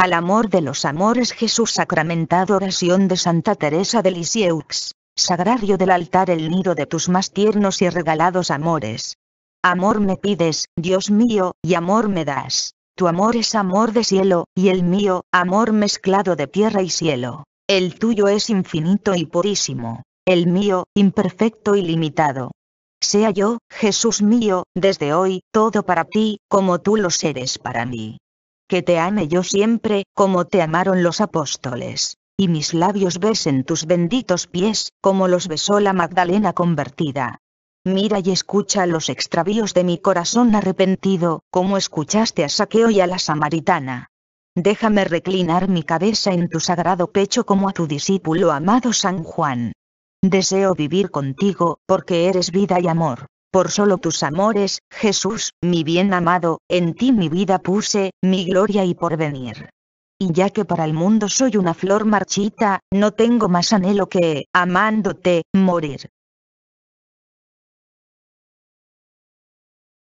Al amor de los amores Jesús sacramentado oración de Santa Teresa de Lisieux. Sagrario del altar el nido de tus más tiernos y regalados amores. Amor me pides, Dios mío, y amor me das. Tu amor es amor de cielo, y el mío, amor mezclado de tierra y cielo. El tuyo es infinito y purísimo. El mío, imperfecto y limitado. Sea yo, Jesús mío, desde hoy, todo para ti, como tú lo eres para mí que te ame yo siempre, como te amaron los apóstoles. Y mis labios besen tus benditos pies, como los besó la Magdalena convertida. Mira y escucha los extravíos de mi corazón arrepentido, como escuchaste a Saqueo y a la samaritana. Déjame reclinar mi cabeza en tu sagrado pecho como a tu discípulo amado San Juan. Deseo vivir contigo, porque eres vida y amor. Por solo tus amores, Jesús, mi bien amado, en ti mi vida puse, mi gloria y porvenir. Y ya que para el mundo soy una flor marchita, no tengo más anhelo que, amándote, morir.